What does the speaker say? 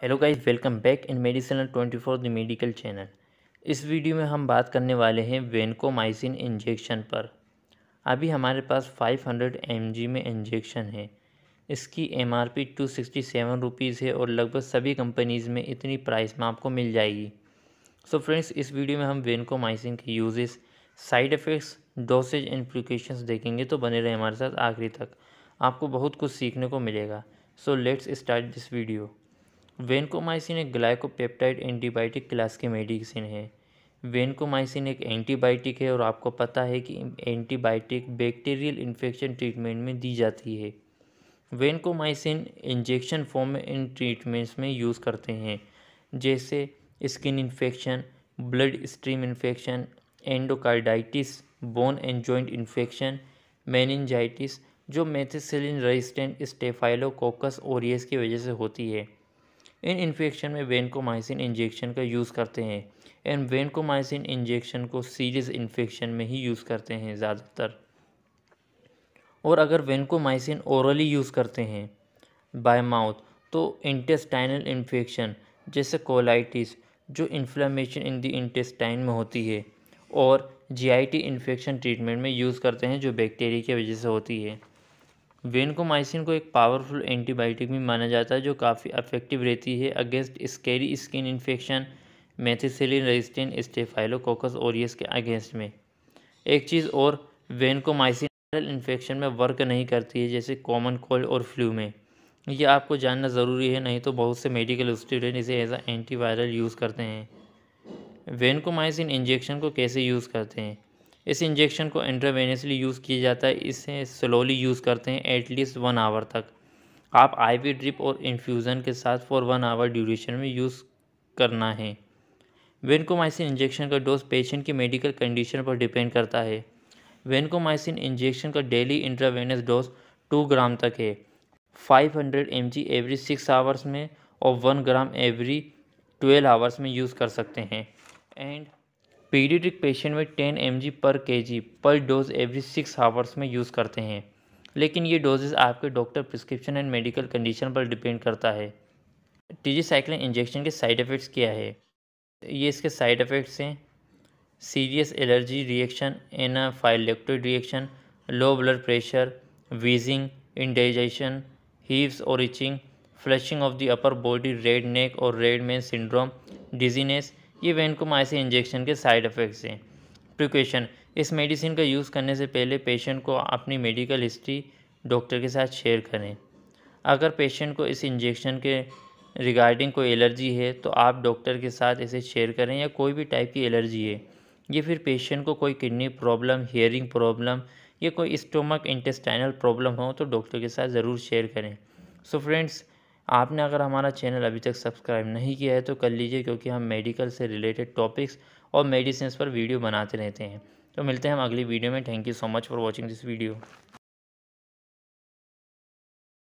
hello guys welcome back in medicine twenty four the medical channel इस video में हम बात करने वाले हैं वेनकोमाइसिन इंजेक्शन पर अभी हमारे पास 500 हंड्रेड में इंजेक्शन है इसकी M R P two sixty seven rupees है और लगभग सभी कंपनीज़ में इतनी प्राइस में आपको मिल जाएगी सो so फ्रेंड्स इस वीडियो में हम वेनकोमाइसिन के uses side effects dosage implication देखेंगे तो बने रहे हमारे साथ आखिरी तक आपको बहुत कुछ सीखने को मिलेगा so let's start this video vancomycin एक ग्लाइकोपेप्टाइड एंटीबायोटिक क्लास की मेडिसिन है वेनकोमाइसिन एक एंटीबायोटिक है और आपको पता है कि एंटीबायोटिक बैक्टीरियल इन्फेक्शन ट्रीटमेंट में दी जाती है वेनकोमाइसिन इंजेक्शन फॉर्म में इन ट्रीटमेंट्स में यूज़ करते हैं जैसे skin infection blood stream infection endocarditis bone and joint infection meningitis जो मेथिसिलिन रेजिस्टेंट स्टेफाइलोकोकस ओरियस की वजह से होती है इन इन्फेक्शन में वेनकोमाइसिन इंजेक्शन का यूज़ करते हैं एंड वेनकोमाइसिन इंजेक्शन को सीरियस इन्फेक्शन में ही यूज़ करते हैं ज़्यादातर और अगर वेनकोमाइसिन औरली यूज़ करते हैं बाय माउथ तो इंटेस्टाइनल इन्फेक्शन जैसे कोलाइटिस जो इन्फ्लामेशन इन दी इंटेस्टाइन में होती है और जीआईटी इन्फेक्शन ट्रीटमेंट में यूज़ करते हैं जो बैक्टीरिया की वजह से होती है वेनकोमाइसिन को एक पावरफुल एंटीबायोटिक भी माना जाता है जो काफ़ी अफेक्टिव रहती है against scary skin infection methicillin resistant staphylococcus aureus के अगेंस्ट में एक चीज़ और वेनकोमाइसिन वायरल इन्फेक्शन में वर्क नहीं करती है जैसे कॉमन कोल्ड और फ्लू में ये आपको जानना ज़रूरी है नहीं तो बहुत से मेडिकल स्टूडेंट इसे एज एंटीवायरल यूज़ करते हैं वेनकोमाइसिन इंजेक्शन को कैसे यूज़ करते हैं इस इंजेक्शन को इंट्रावेनसली यूज़ किया जाता है इसे स्लोली यूज़ करते हैं एटलीस्ट वन आवर तक आप आईवी ड्रिप और इन्फ्यूज़न के साथ फॉर वन आवर ड्यूरेशन में यूज़ करना है वेनकोमाइसिन इंजेक्शन का डोज पेशेंट की मेडिकल कंडीशन पर डिपेंड करता है वेनकोमाइसिन इंजेक्शन का daily intravenous dose two gram तक है five hundred M G every six hours में और one gram every twelve hours में यूज़ कर सकते हैं एंड पीडियटिक पेशेंट में ten M per K per dose every six hours में यूज़ करते हैं लेकिन ये डोजेज आपके doctor prescription and medical condition पर डिपेंड करता है टीजी साइक्लिन इंजेक्शन के साइड इफ़ेक्ट्स क्या है ये इसके साइड इफ़ेक्ट्स हैं serious allergy reaction anaphylactic reaction low blood pressure wheezing indigestion hives और itching flushing of the upper body red neck और रेड मैन सिंड्रोम डिजीनेस ये वैनकोमाइसिन इंजेक्शन के साइड इफ़ेक्ट्स हैं प्रिकॉशन इस मेडिसिन का use करने से पहले पेशेंट को अपनी मेडिकल हिस्ट्री डॉक्टर के साथ शेयर करें अगर पेशेंट को इस इंजेक्शन के रिगार्डिंग कोई एलर्जी है तो आप डॉक्टर के साथ इसे शेयर करें या कोई भी टाइप की एलर्जी है या फिर पेशेंट को कोई किडनी प्रॉब्लम हेयरिंग प्रॉब्लम या कोई स्टोमक इंटेस्टाइनल प्रॉब्लम हो तो डॉक्टर के साथ ज़रूर शेयर करें सो so फ्रेंड्स आपने अगर हमारा चैनल अभी तक सब्सक्राइब नहीं किया है तो कर लीजिए क्योंकि हम मेडिकल से रिलेटेड टॉपिक्स और मेडिसिन पर वीडियो बनाते रहते हैं तो मिलते हैं हम अगली वीडियो में thank you so much for watching this video